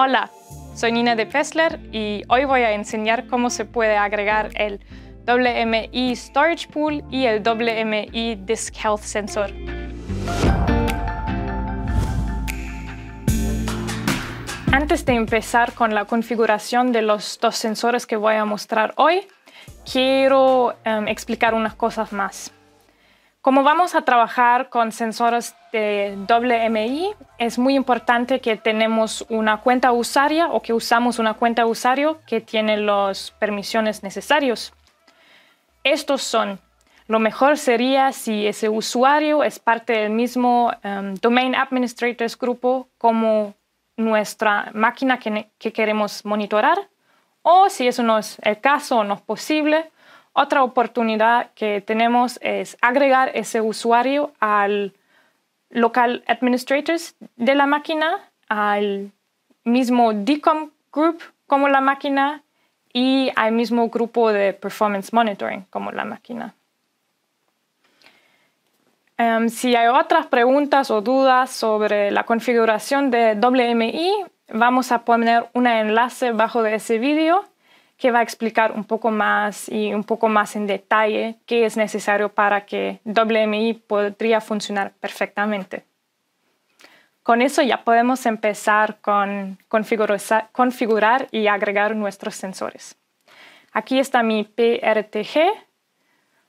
Hola, soy Nina de Pessler y hoy voy a enseñar cómo se puede agregar el WMI Storage Pool y el WMI Disk Health Sensor. Antes de empezar con la configuración de los dos sensores que voy a mostrar hoy, quiero em, explicar unas cosas más. Como vamos a trabajar con sensores de WMI, es muy importante que tenemos una cuenta usaria o que usamos una cuenta usuario que tiene las permisiones necesarias. Estos son, lo mejor sería si ese usuario es parte del mismo em, Domain Administrators Grupo como nuestra máquina que, que queremos monitorar, o si eso no es el caso o no es posible, otra oportunidad que tenemos es agregar ese usuario al local administrators de la máquina, al mismo DCOM group como la máquina y al mismo grupo de performance monitoring como la máquina. Em, si hay otras preguntas o dudas sobre la configuración de WMI, vamos a poner un enlace bajo de ese vídeo que va a explicar un poco más y un poco más en detalle qué es necesario para que WMI podría funcionar perfectamente. Con eso ya podemos empezar con configurar y agregar nuestros sensores. Aquí está mi PRTG.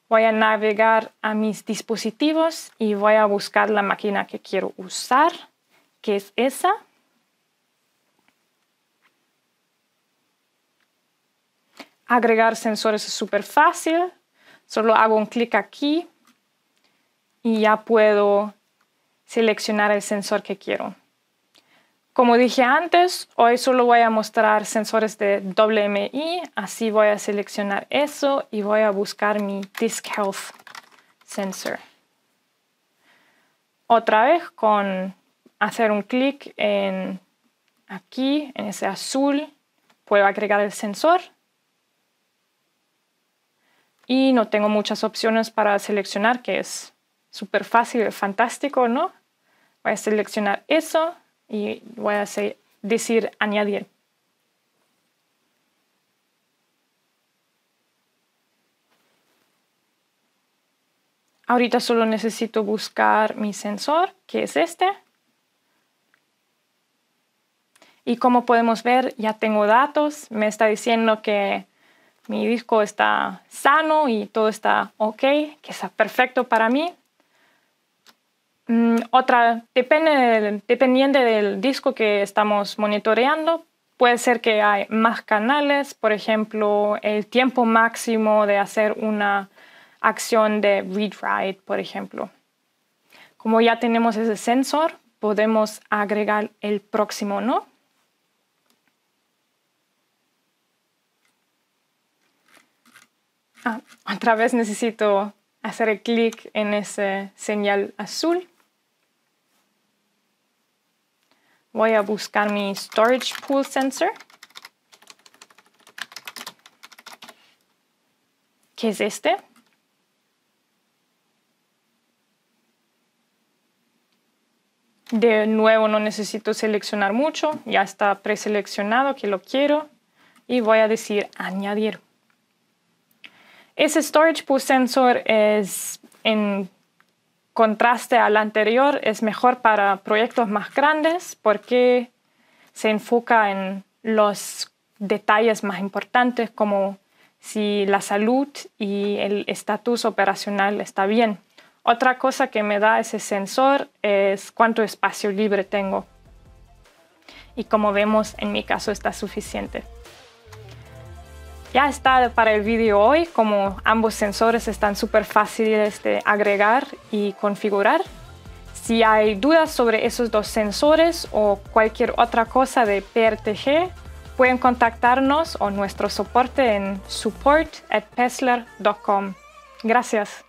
Voy a navegar a mis dispositivos y voy a buscar la máquina que quiero usar, que es esa. Agregar sensores es súper fácil. Solo hago un clic aquí y ya puedo seleccionar el sensor que quiero. Como dije antes, hoy solo voy a mostrar sensores de WMI, así voy a seleccionar eso y voy a buscar mi Disk Health Sensor. Otra vez con hacer un clic en aquí, en ese azul, puedo agregar el sensor y no tengo muchas opciones para seleccionar, que es súper fácil, fantástico, ¿no? Voy a seleccionar eso y voy a decir añadir. Ahorita solo necesito buscar mi sensor, que es este. Y como podemos ver, ya tengo datos. Me está diciendo que mi disco está sano y todo está ok, que está perfecto para mí. Mm, otra, depende, dependiente del disco que estamos monitoreando, puede ser que hay más canales, por ejemplo, el tiempo máximo de hacer una acción de read-write, por ejemplo. Como ya tenemos ese sensor, podemos agregar el próximo, ¿no? Ah, otra vez necesito hacer el clic en esa señal azul. Voy a buscar mi Storage Pool Sensor. ¿Qué es este? De nuevo no necesito seleccionar mucho, ya está preseleccionado que lo quiero y voy a decir añadir. Ese storage pool sensor es en contraste al anterior, es mejor para proyectos más grandes porque se enfoca en los detalles más importantes como si la salud y el estatus operacional está bien. Otra cosa que me da ese sensor es cuánto espacio libre tengo. Y como vemos, en mi caso está suficiente. Ya está para el vídeo hoy, como ambos sensores están súper fáciles de agregar y configurar. Si hay dudas sobre esos dos sensores o cualquier otra cosa de PRTG, pueden contactarnos o nuestro soporte en support.pesler.com Gracias.